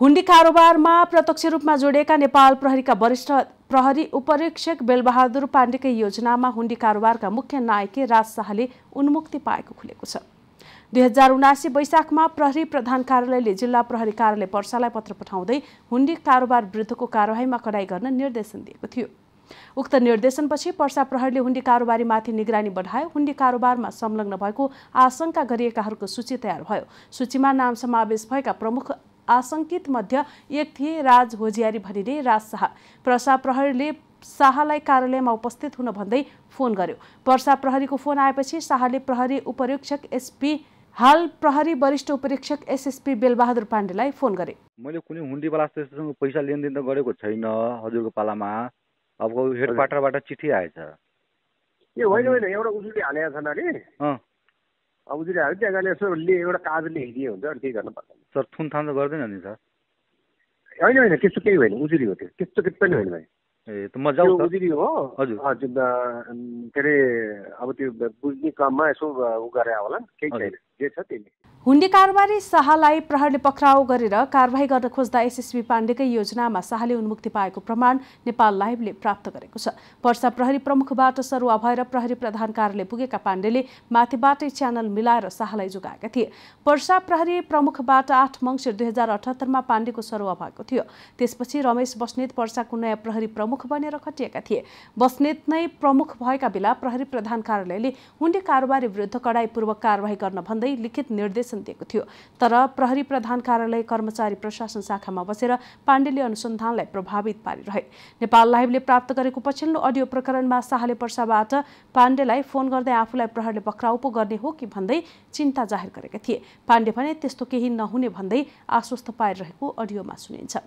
हुन्डी कारोबारमा प्रत्यक्ष रूपमा जोडिएका नेपाल प्रहरीका वरिष्ठ प्रहरी उपरीक्षक बेलबहादुर पाण्डेकै योजनामा हुन्डी कारोबारका मुख्य नायकी राज शाहले उन्मुक्ति पाएको खुलेको छ दुई हजार उनासी वैशाखमा प्रहरी प्रधान कार्यालयले जिल्ला प्रहरी कार्यालय पर्सालाई पत्र पठाउँदै हुन्डी कारोबार विरुद्धको कारवाहीमा कडाई गर्न निर्देशन दिएको थियो उक्त निर्देशनपछि पर्सा प्रहरीले हुन्डी कारोबारीमाथि निगरानी बढायो हुन्डी कारोबारमा संलग्न भएको आशंका गरिएकाहरूको सूची तयार भयो सूचीमा नाम समावेश भएका प्रमुख आशंकित मध्य एक थिए राज होजियारी भनिने राज शाह प्रसा प्रहरीले शाहलाई कार्यालयमा उपस्थित हुन भन्दै फोन गर्यो वर्षा प्रहरीको फोन आएपछि शाहले प्रहरी उपरीक्षक एसपी हाल प्रहरी वरिष्ठ उपरीक्षक एसएसपी बेलबहादुर पाण्डेलाई फोन गरे मैले कुनै हुन्डीवाला स्टेसनसँग पैसा लेनदेन त गरेको छैन हजुरको पालामा अब हेडक्वार्टरबाट चिठी आएछ ए होइन होइन एउटा उसले हालेको छैन अरे अब उजुरी हाल्यो त्यहाँ यसो एउटा कागजले हिँडिए हुन्छ अनि केही गर्नु पर्दैन सर थुनथान त गर्दैन नि सर होइन होइन त्यस्तो केही होइन उजुरी हो त्यो त्यस्तो केही पनि होइन भाइ उजुरी हो हजुर हजुर के अरे अब त्यो बुझ्ने क्रममा यसो उ गरे होला केही छैन जे छ त्यसले हुन्डी कारोबारी शाहलाई प्रहरले पक्राउ गरेर कारवाही गर्न खोज्दा एसएसबी पाण्डेकै योजनामा शाहले उन्मुक्ति पाएको प्रमाण नेपाल लाइभले प्राप्त गरेको छ पर्सा प्रहरी प्रमुखबाट सरुवा भएर प्रहरी प्रधान कार्यालय पुगेका पाण्डेले माथिबाटै च्यानल मिलाएर शाहलाई जोगाएका थिए पर्सा प्रहरी प्रमुखबाट आठ मङ्सिर दुई हजार अठहत्तरमा पाण्डेको सरुवा भएको थियो त्यसपछि रमेश बस्नेत पर्साको नयाँ प्रहरी प्रमुख बनेर खटिएका थिए बस्नेत नै प्रमुख भएका बेला प्रहरी प्रधान कार्यालयले हुन्डी कारोबारी विरुद्ध कडाईपूर्वक कारवाही गर्न भन्दै भन्दै लिखित निर्देशन दिएको थियो तर प्रहरी प्रधान कार्यालय कर्मचारी प्रशासन शाखामा बसेर पाण्डेले अनुसन्धानलाई प्रभावित पारिरहे नेपाल लाइभले प्राप्त गरेको पछिल्लो अडियो प्रकरणमा शाहले पर्साबाट पाण्डेलाई फोन गर्दै आफूलाई प्रहरले पक्राउ पो गर्ने हो कि भन्दै चिन्ता जाहेर गरेका थिए पाण्डे भने त्यस्तो केही नहुने भन्दै आश्वस्त पारिरहेको अडियोमा सुनिन्छ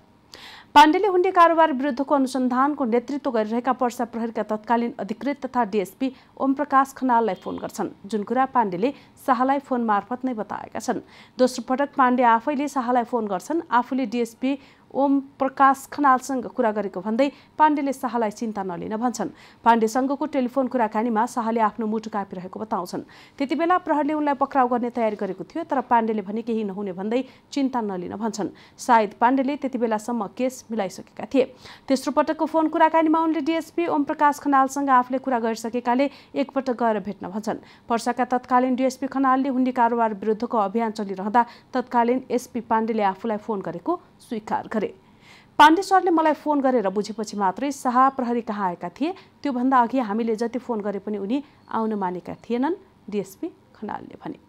पाण्डेले हुने कारोबार विरुद्धको अनुसन्धानको नेतृत्व गरिरहेका पर्सा प्रहरीका तत्कालीन अधिकृत तथा डिएसपी ओमप्रकाश खनाललाई फोन गर्छन् जुन कुरा पाण्डेले शाहलाई फोन मार्फत नै बताएका छन् दोस्रो पटक पाण्डे आफैले शाहलाई फोन गर्छन् आफूले डिएसपी ओम प्रकाश खनालसँग कुरा गरेको भन्दै पाण्डेले शाहलाई चिन्ता नलिन भन्छन् पाण्डेसँगको टेलिफोन कुराकानीमा शाहले आफ्नो मुटु कापिरहेको बताउँछन् त्यति बेला प्रहरले उनलाई पक्राउ गर्ने तयारी गरेको थियो तर पाण्डेले भने केही नहुने भन्दै चिन्ता नलिन भन्छन् सायद पाण्डेले त्यति बेलासम्म केस मिलाइसकेका थिए तेस्रो पटकको फोन कुराकानीमा उनले डिएसपी ओम प्रकाश खनालसँग आफूले कुरा गरिसकेकाले एकपटक गएर भेट्न भन्छन् पर्साका तत्कालीन डिएसपी खनालले हुन्डी कारोबार विरुद्धको अभियान चलिरहँदा तत्कालीन एसपी पाण्डेले आफूलाई फोन गरेको स्वीकार गरे पाण्डे सरले मलाई फोन गरेर बुझेपछि मात्रै शाह प्रहरी कहाँ आएका थिए त्योभन्दा अघि हामीले जति फोन गरे पनि उनी आउन मानेका थिएनन् डिएसपी खनालले भने